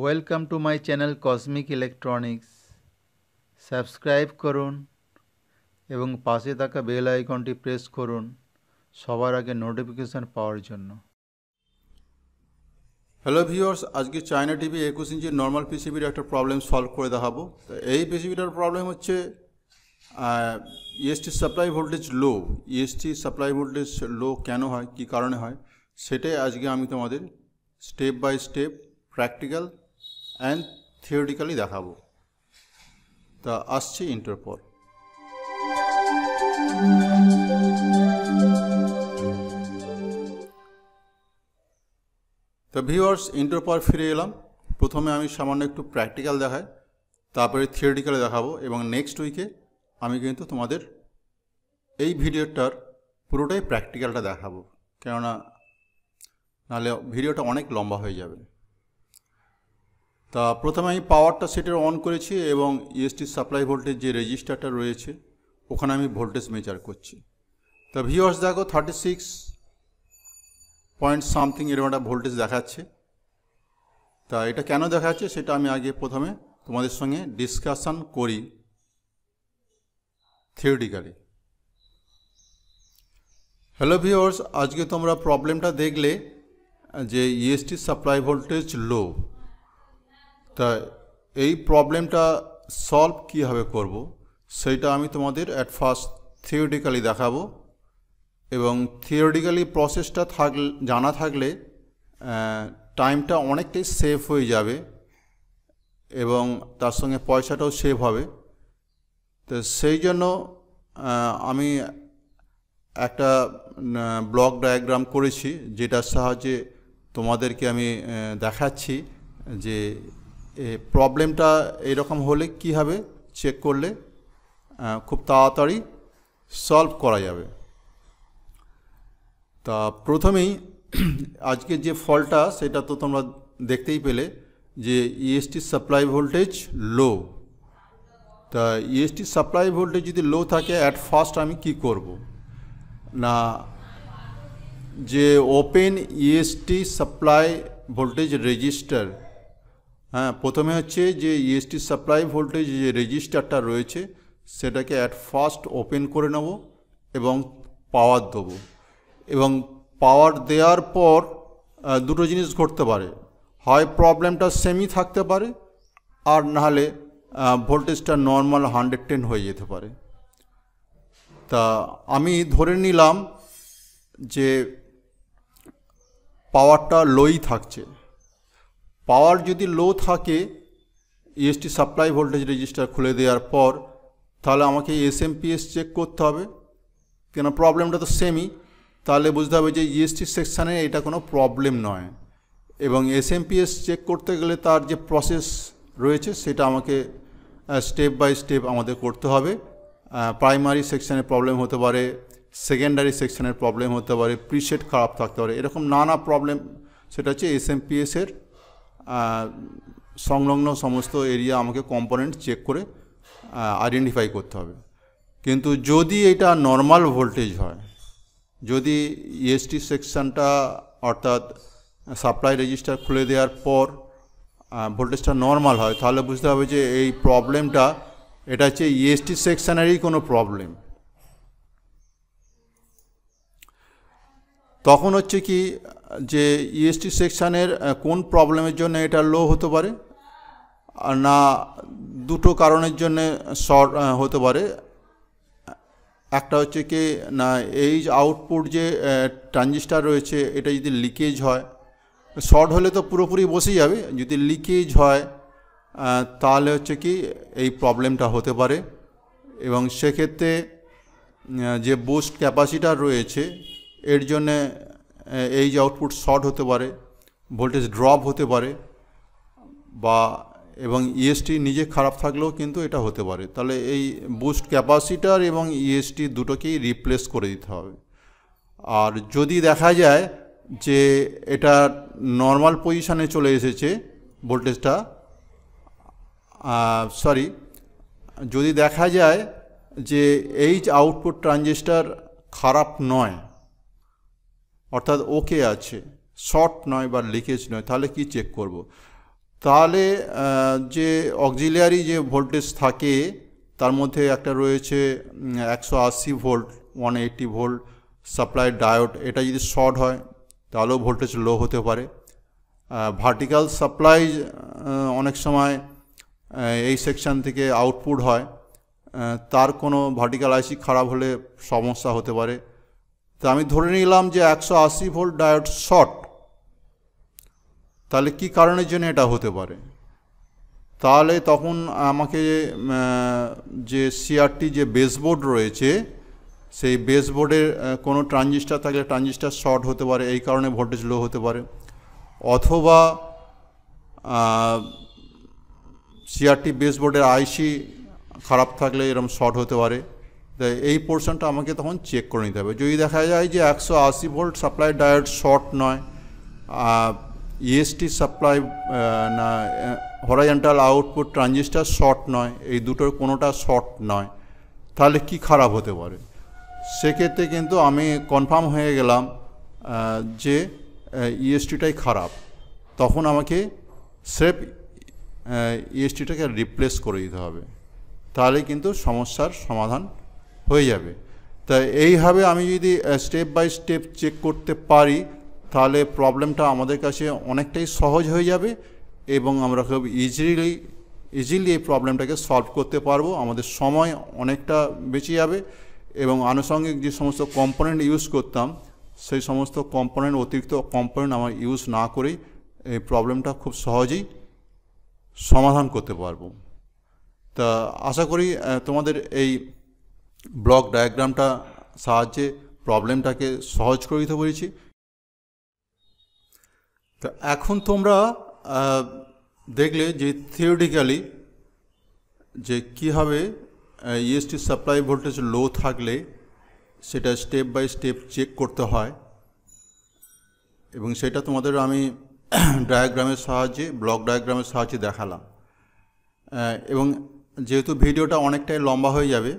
Welcome to my channel cosmic electronics subscribe করুন এবং পাশে থাকা বেল আইকনটি প্রেস করুন সবার আগে নোটিফিকেশান পাওয়ার জন্য হ্যালো ভিউয়ার্স আজকে চায়না টিভি একুশ ইঞ্চির নর্মাল পিসিবির একটা প্রবলেম সলভ করে দেখাবো তো এই পিসিবিটার প্রবলেম হচ্ছে EST supply voltage low EST supply voltage low কেন হয় কি কারণে হয় সেটাই আজকে আমি তোমাদের step by step practical and theoretically দেখাবো তা আসছি ইন্টারপর তো ভিউয়ার্স ইন্টারপর ফিরে এলাম প্রথমে আমি সামান্য একটু প্র্যাকটিক্যাল দেখাই তারপরে থিওরিটিক্যাল দেখাবো এবং নেক্সট উইকে আমি কিন্তু তোমাদের এই ভিডিওটার পুরোটাই প্র্যাকটিক্যালটা দেখাবো কেননা নাহলে ভিডিওটা অনেক লম্বা হয়ে যাবে তা প্রথমে আমি পাওয়ারটা সেটের অন করেছি এবং ইএসটির সাপ্লাই ভোল্টেজ যে রেজিস্টারটা রয়েছে ওখানে আমি ভোল্টেজ মেজার করছি তা ভিওয়ার্স দেখো থার্টি সিক্স পয়েন্ট সামথিং এরকম একটা ভোল্টেজ দেখাচ্ছে তা এটা কেন দেখাচ্ছে সেটা আমি আগে প্রথমে তোমাদের সঙ্গে ডিসকাশন করি থিওরিটিক্যালি হ্যালো ভিওর্স আজকে তোমরা প্রবলেমটা দেখলে যে ইএসটি সাপ্লাই ভোল্টেজ লো তা এই প্রবলেমটা সলভ কীভাবে করব সেটা আমি তোমাদের অ্যাট ফার্স্ট থিওরিটিক্যালি দেখাবো এবং থিওরিটিক্যালি প্রসেসটা থাক জানা থাকলে টাইমটা অনেকটাই সেভ হয়ে যাবে এবং তার সঙ্গে পয়সাটাও সেভ হবে তো সেই জন্য আমি একটা ব্লক ডায়াগ্রাম করেছি যেটার সাহায্যে তোমাদেরকে আমি দেখাচ্ছি যে প্রবলেমটা এরকম হলে কি হবে চেক করলে খুব তাড়াতাড়ি সলভ করা যাবে তা প্রথমেই আজকে যে ফলটা সেটা তো তোমরা দেখতেই পেলে যে ইএসটি সাপ্লাই ভোল্টেজ লো তা ইএসটি সাপ্লাই ভোল্টেজ যদি লো থাকে অ্যাট ফার্স্ট আমি কি করব না যে open EST supply voltage resistor হ্যাঁ প্রথমে হচ্ছে যে ইএসটি সাপ্লাই ভোল্টেজ যে রেজিস্টারটা রয়েছে সেটাকে অ্যাট ফার্স্ট ওপেন করে নেব এবং পাওয়ার দেবো এবং পাওয়ার দেওয়ার পর দুটো জিনিস ঘটতে পারে হয় প্রবলেমটা সেমই থাকতে পারে আর নাহলে ভোল্টেজটা নর্মাল হান্ড্রেড টেন হয়ে যেতে পারে তা আমি ধরে নিলাম যে পাওয়ারটা লোই থাকছে পাওয়ার যদি লো থাকে ইএসটি সাপ্লাই ভোল্টেজ রেজিস্টার খুলে দেওয়ার পর তাহলে আমাকে এসএমপিএস চেক করতে হবে কেন প্রবলেমটা তো সেমই তাহলে বুঝতে হবে যে ইএসটি e সেকশানে এটা কোনো প্রবলেম নয় এবং এসএমপিএস চেক করতে গেলে তার যে প্রসেস রয়েছে সেটা আমাকে স্টেপ বাই স্টেপ আমাদের করতে হবে প্রাইমারি সেকশানের প্রবলেম হতে পারে সেকেন্ডারি সেকশানের প্রবলেম হতে পারে প্রিসেট খারাপ থাকতে পারে এরকম নানা প্রবলেম সেটা হচ্ছে এসএমপিএসের সংলগ্ন সমস্ত এরিয়া আমাকে কম্পোনেন্ট চেক করে আইডেন্টিফাই করতে হবে কিন্তু যদি এটা নর্মাল ভোল্টেজ হয় যদি ইএসটি e সেকশানটা অর্থাৎ সাপ্লাই রেজিস্টার খুলে দেওয়ার পর ভোল্টেজটা নর্মাল হয় তাহলে বুঝতে হবে যে এই প্রবলেমটা এটা হচ্ছে ইএসটি e সেকশানেরই কোনো প্রবলেম তখন হচ্ছে কি যে ইএসটি e সেকশানের কোন প্রবলেমের জন্য এটা লো হতে পারে না দুটো কারণের জন্যে শর্ট হতে পারে একটা হচ্ছে কি না এইজ আউটপুট যে ট্রানজিস্টার রয়েছে এটা যদি লিকেজ হয় শর্ট হলে তো পুরোপুরি বসেই যাবে যদি লিকেজ হয় তাহলে হচ্ছে কি এই প্রবলেমটা হতে পারে এবং সেক্ষেত্রে যে বুস্ট ক্যাপাসিটার রয়েছে এর জন্যে এই যে আউটপুট শর্ট হতে পারে ভোল্টেজ ড্রপ হতে পারে বা এবং ইএসটি e নিজে খারাপ থাকলেও কিন্তু এটা হতে পারে তাহলে এই বুস্ট ক্যাপাসিটার এবং ইএসটি e দুটোকেই রিপ্লেস করে দিতে হবে আর যদি দেখা যায় যে এটা নর্মাল পজিশানে চলে এসেছে ভোল্টেজটা সরি যদি দেখা যায় যে এইচ আউটপুট ট্রানজিস্টার খারাপ নয় অর্থাৎ ওকে আছে শর্ট নয় বা লিকেজ নয় তাহলে কি চেক করব। তাহলে যে অক্সিলিয়ারি যে ভোল্টেজ থাকে তার মধ্যে একটা রয়েছে একশো আশি volt one eighty volt supply diode এটা যদি শর্ট হয় তাহলেও ভোল্টেজ লো হতে পারে ভার্টিক্যাল সাপ্লাই অনেক সময় এই সেকশান থেকে আউটপুট হয় তার কোনো ভার্টিক্যাল আইসি খারাপ হলে সমস্যা হতে পারে তো আমি ধরে নিলাম যে একশো আশি ভোল্ট ডায়োড শর্ট তাহলে কি কারণের জন্য এটা হতে পারে তাহলে তখন আমাকে যে সিআরটি যে বেসবোর্ড রয়েছে সেই বেসবোর্ডের কোনো ট্রানজিস্টার থাকলে ট্রানজিস্টার শর্ট হতে পারে এই কারণে ভোল্টেজ লো হতে পারে অথবা সিআরটি বেসবোর্ডের আইসি খারাপ থাকলে এরম শর্ট হতে পারে এই পোর্শনটা আমাকে তখন চেক করে নিতে হবে যদি দেখা যায় যে একশো আশি ভোল্ট সাপ্লাই ডায়োড শর্ট নয় ইএসটি সাপ্লাই e না হরাইজেন্টাল আউটপুট ট্রানজিস্টার শর্ট নয় এই দুটোর কোনোটা শর্ট নয় তাহলে কি খারাপ হতে পারে সেক্ষেত্রে কিন্তু আমি কনফার্ম হয়ে গেলাম যে ইএসটিটাই e খারাপ তখন আমাকে সেফ ইএসটিটাকে e রিপ্লেস করে দিতে হবে তাহলে কিন্তু সমস্যার সমাধান হয়ে যাবে তা এইভাবে আমি যদি স্টেপ বাই স্টেপ চেক করতে পারি তাহলে প্রবলেমটা আমাদের কাছে অনেকটাই সহজ হয়ে যাবে এবং আমরা খুব ইজিলি ইজিলি এই প্রবলেমটাকে সলভ করতে পারবো আমাদের সময় অনেকটা বেঁচে যাবে এবং আনুষঙ্গিক যে সমস্ত কম্পোনেন্ট ইউজ করতাম সেই সমস্ত কম্পোনেন্ট অতিরিক্ত কম্পোনেন্ট আমার ইউজ না করেই এই প্রবলেমটা খুব সহজেই সমাধান করতে পারবো তা আশা করি তোমাদের এই ব্লক ডায়াগ্রামটা সাহায্যে প্রবলেমটাকে সহজ করে দিতে বলেছি তো এখন তোমরা দেখলে যে থিওরিটিক্যালি যে কীভাবে ইএসটি সাপ্লাই ভোল্টেজ লো থাকলে সেটা স্টেপ বাই স্টেপ চেক করতে হয় এবং সেটা তোমাদের আমি ডায়াগ্রামের সাহায্যে ব্লক ডায়াগ্রামের সাহায্যে দেখালাম এবং যেহেতু ভিডিওটা অনেকটাই লম্বা হয়ে যাবে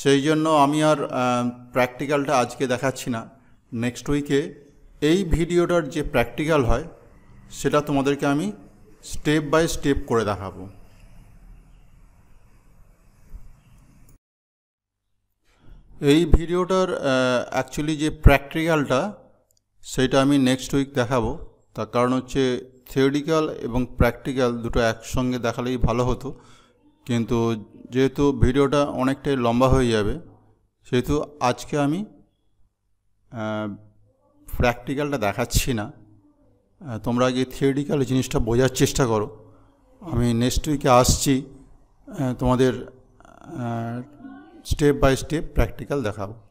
সেই জন্য আমি আর প্র্যাকটিক্যালটা আজকে দেখাচ্ছি না নেক্সট উইকে এই ভিডিওটার যে প্র্যাকটিক্যাল হয় সেটা তোমাদেরকে আমি স্টেপ বাই স্টেপ করে দেখাবো এই ভিডিওটার অ্যাকচুয়ালি যে প্র্যাকটিক্যালটা সেটা আমি নেক্সট উইক দেখাবো তার কারণ হচ্ছে থিওরিক্যাল এবং প্র্যাকটিক্যাল দুটো একসঙ্গে দেখালেই ভালো হতো কিন্তু যেহেতু ভিডিওটা অনেকটাই লম্বা হয়ে যাবে সেহেতু আজকে আমি প্র্যাকটিক্যালটা দেখাচ্ছি না তোমরা আগে থিওরিটিক্যাল জিনিসটা বোঝার চেষ্টা করো আমি নেক্সট উইকে আসছি তোমাদের স্টেপ বাই স্টেপ প্র্যাকটিক্যাল দেখাবো